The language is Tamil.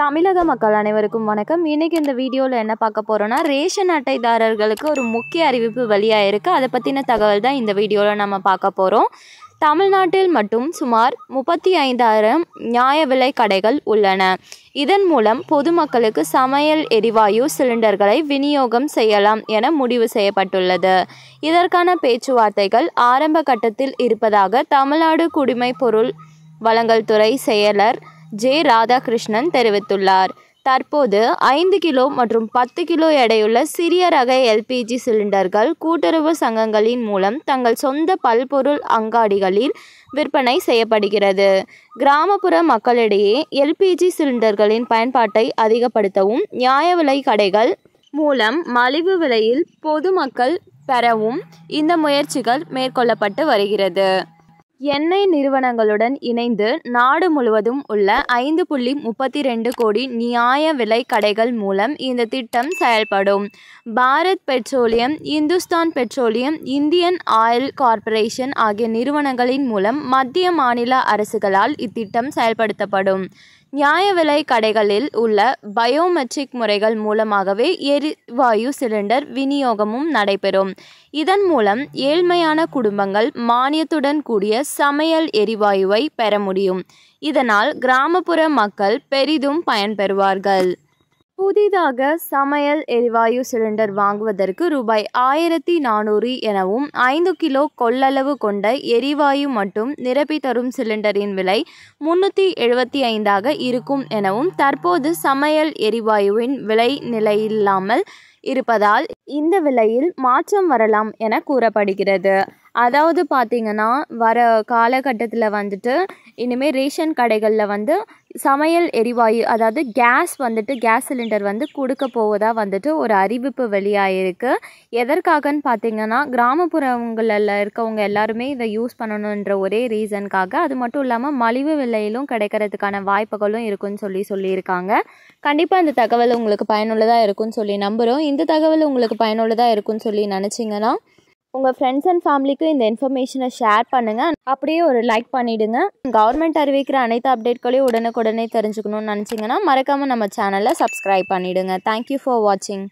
தமிழக மக்கள் அனைவருக்கும் வணக்கம் இன்றைக்கி இந்த வீடியோவில் என்ன பார்க்க போகிறோன்னா ரேஷன் அட்டைதாரர்களுக்கு ஒரு முக்கிய அறிவிப்பு வழியாக இருக்குது அதை பற்றின தகவல் தான் இந்த வீடியோவில் நம்ம பார்க்க போகிறோம் தமிழ்நாட்டில் மட்டும் சுமார் முப்பத்தி ஐந்தாயிரம் நியாய விலை கடைகள் உள்ளன இதன் மூலம் பொதுமக்களுக்கு சமையல் எரிவாயு சிலிண்டர்களை விநியோகம் செய்யலாம் என முடிவு செய்யப்பட்டுள்ளது இதற்கான பேச்சுவார்த்தைகள் ஆரம்ப கட்டத்தில் இருப்பதாக தமிழ்நாடு குடிமை பொருள் வழங்கல் துறை செயலர் ஜே ராதாகிருஷ்ணன் தெரிவித்துள்ளார் தற்போது ஐந்து கிலோ மற்றும் பத்து கிலோ எடையுள்ள சிறிய ரக எல்பிஜி சிலிண்டர்கள் கூட்டுறவு சங்கங்களின் மூலம் தங்கள் சொந்த பல்பொருள் அங்காடிகளில் விற்பனை செய்யப்படுகிறது கிராமப்புற மக்களிடையே எல்பிஜி சிலிண்டர்களின் பயன்பாட்டை அதிகப்படுத்தவும் நியாய விலை கடைகள் மூலம் மலிவு விலையில் பொதுமக்கள் பெறவும் இந்த முயற்சிகள் மேற்கொள்ளப்பட்டு வருகிறது எண்ணெய் நிறுவனங்களுடன் இணைந்து நாடு முழுவதும் உள்ள ஐந்து புள்ளி முப்பத்தி ரெண்டு கோடி நியாய விலை கடைகள் மூலம் இந்த திட்டம் செயல்படும் Bharat petroleum Hindustan petroleum Indian oil corporation ஆகிய நிறுவனங்களின் மூலம் மத்திய மாநில அரசுகளால் இத்திட்டம் செயல்படுத்தப்படும் நியாய விலை கடைகளில் உள்ள பயோமெட்ரிக் முறைகள் மூலமாகவே எரிவாயு சிலிண்டர் விநியோகமும் நடைபெறும் இதன் மூலம் ஏழ்மையான குடும்பங்கள் மானியத்துடன் கூடிய சமையல் எரிவாயுவை பெற முடியும் இதனால் கிராமப்புற மக்கள் பெரிதும் பயன்பெறுவார்கள் புதிதாக சமையல் எரிவாயு சிலிண்டர் வாங்குவதற்கு ரூபாய் ஆயிரத்தி நானூறு எனவும் ஐந்து கிலோ கொள்ளளவு கொண்ட எரிவாயு மட்டும் நிரப்பி தரும் சிலிண்டரின் விலை முன்னூற்றி எழுபத்தி ஐந்தாக இருக்கும் எனவும் தற்போது சமையல் எரிவாயுவின் விலை நிலையில்லாமல் இருப்பதால் இந்த விலையில் மாற்றம் வரலாம் என கூறப்படுகிறது அதாவது பார்த்திங்கன்னா வர காலகட்டத்தில் வந்துட்டு இனிமேல் ரேஷன் கடைகளில் வந்து சமையல் எரிவாயு அதாவது கேஸ் வந்துட்டு கேஸ் சிலிண்டர் வந்து கொடுக்க போவதாக வந்துட்டு ஒரு அறிவிப்பு வெளியாகிருக்கு எதற்காகன்னு பார்த்தீங்கன்னா கிராமப்புறங்களில் இருக்கவங்க எல்லாருமே இதை யூஸ் பண்ணணுன்ற ஒரே ரீசனுக்காக அது மட்டும் இல்லாமல் மலிவு விலையிலும் கிடைக்கிறதுக்கான வாய்ப்புகளும் இருக்குன்னு சொல்லி சொல்லியிருக்காங்க கண்டிப்பாக இந்த தகவல் உங்களுக்கு பயனுள்ளதாக இருக்கும்னு சொல்லி நம்புகிறோம் இந்த தகவல் உங்களுக்கு பயனுள்ளதாக இருக்கும்னு சொல்லி நினச்சிங்கன்னா உங்கள் ஃப்ரெண்ட்ஸ் அண்ட் ஃபேமிலிக்கு இந்த இன்ஃபர்மேஷனை ஷேர் பண்ணுங்கள் அப்படியே ஒரு லைக் பண்ணிவிடுங்க கவர்மெண்ட் அறிவிக்கிற அனைத்து அப்டேட்களையும் உடனுக்குடனே தெரிஞ்சுக்கணும்னு நினச்சிங்கன்னா மறக்காமல் நம்ம சேனலை சப்ஸ்கிரைப் பண்ணிவிடுங்க தேங்க்யூ ஃபார் வாட்சிங்